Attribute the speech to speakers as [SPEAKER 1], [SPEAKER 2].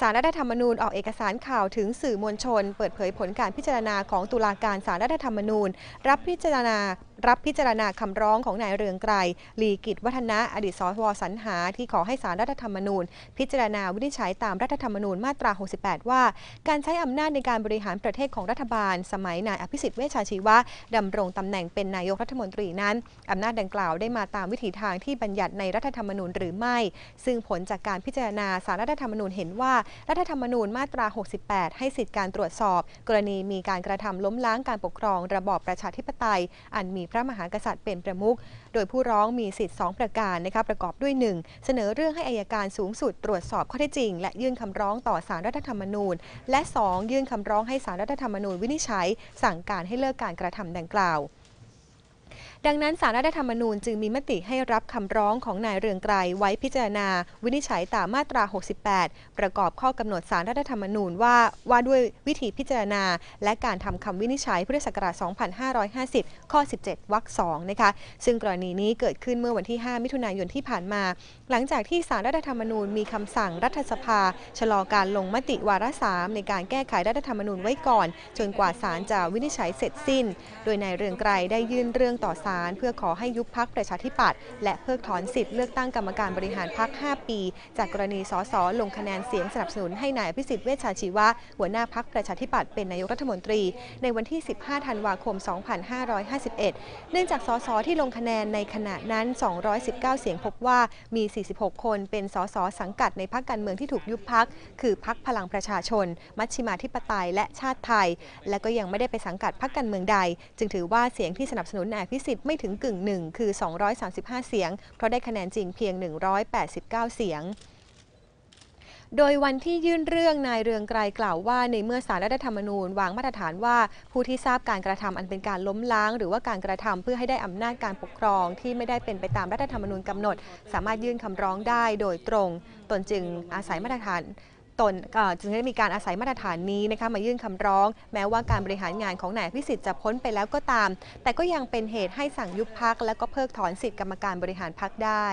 [SPEAKER 1] สารรัฐธรรมนูญออกเอกสารข่าวถึงสื่อมวลชน เปิดเผยผลการพิจารณาของตุลาการสารรัฐธรรมนูญ รับพิจารณารับพิจารณาคำร้องของนายเรืองไกรลีกิจวัฒนะอดีตสวสรรหาที่ขอให้สารรัฐธรรมนูญ พิจารณาวินิจฉัยตามรัฐธรรมนูญมาตรา 68 ว่า การใช้อำนาจในการบริหารประเทศของรัฐบาล สมัยนายอภิสิทธิ์เวชชาชีวะดำรงตำแหน่งเป็นนายกรัฐมนตรีนั้นอำนาจดังกล่าวได้มาตามวิถีทางที่บัญญัติในรัฐธรรมนูญหรือไม่ ซึ่งผลจากการพิจารณาสารรัฐธรรมนูญเห็นว่า รัฐธรรมนูญมาตรา 68 ให้สิทธิการตรวจสอบ กรณีมีการกระทำล้มล้างการปกครอง ระบอบประชาธิปไตย อันมีพระมหากษัตริย์เป็นประมุข โดยผู้ร้องมีสิทธิ์ 2 ประการนะคะ ประกอบด้วย 1. เสนอเรื่องให้อายการสูงสุด ตรวจสอบข้อเท็จจริง และยื่นคำร้องต่อสารรัฐธรรมนูญ และ 2. ยื่นคำร้องให้สารรัฐธรรมนูญวินิจฉัย สั่งการให้เลิกการกระทำดังกล่าวดังนั้นสารรัฐธรรมนูญจึงมีมติให้รับคำร้องของนายเรืองไกรไว้พิจารณา วินิจฉัยตามมาตรา 68 ประกอบข้อกำหนดสารรัฐธรรมนูญ ว่า ว่าด้วยวิธีพิจารณาและการทำคำวินิจฉัยพุทธศักราช 2550 ข้อ 17 วรรค 2 นะคะซึ่งกรณีนี้เกิดขึ้นเมื่อวันที่ 5 มิถุนายนที่ผ่านมา หลังจากที่สารรัฐธรรมนูญ มีคำสั่งรัฐสภาชะลอการลงมติวาระ 3 ในการแก้ไขรัฐธรรมนูญไว้ก่อน จนกว่าศาลจะวินิจฉัยเสร็จสิ้น โดยนายเรืองไกรได้ยื่นเรื่องต่อศาลารเพื่อขอให้ยุบพักประชาธิปัตย์และเพิกถอนสิทธิ์เลือกตั้งกรรมการบริหารพัก 5 ปี จากกรณีสสลงคะแนนเสียงสนับสนุนให้นายพิสิทธิ์เวชชาชีวะ หัวหน้าพักประชาธิปัตย์เป็นนายกรัฐมนตรี ในวันที่ 15 ธันวาคม 2551 เนื่องจากสสที่ลงคะแนนในขณะนั้น 219 เสียงพบว่ามี 46 คนเป็นสสสังกัดในพักการเมืองที่ถูกยุบพัก คือพักพลังประชาชน มัชชิมาธิปไตยและชาติไทย และก็ยังไม่ได้ไปสังกัดพักการเมืองใด จึงถือว่าเสียงที่สนับสนุนนายพิสิทธไม่ถึงกึ่งหนึ่งคือ 235 เสียง เพราะได้คะแนนจริงเพียง 189 เสียง โดยวันที่ยื่นเรื่องนายเรืองไกรกล่าวว่าในเมื่อสารรัฐธรรมนูญวางมาตรฐานว่าผู้ที่ทราบการกระทำอันเป็นการล้มล้างหรือว่าการกระทำเพื่อให้ได้อำนาจการปกครอง ที่ไม่ได้เป็นไปตามรัฐธรรมนูญกำหนด สามารถยื่นคำร้องได้โดยตรงตนจึงอาศัยมาตรฐานนจึงได้มีการอาศัยมาตรฐานนี้นะคะมายื่นคำร้อง แม้ว่าการบริหารงานของนายพิสิทธิ์จะพ้นไปแล้วก็ตาม แต่ก็ยังเป็นเหตุให้สั่งยุบพักและก็เพิกถอนสิทธิกรรมการบริหารพักได้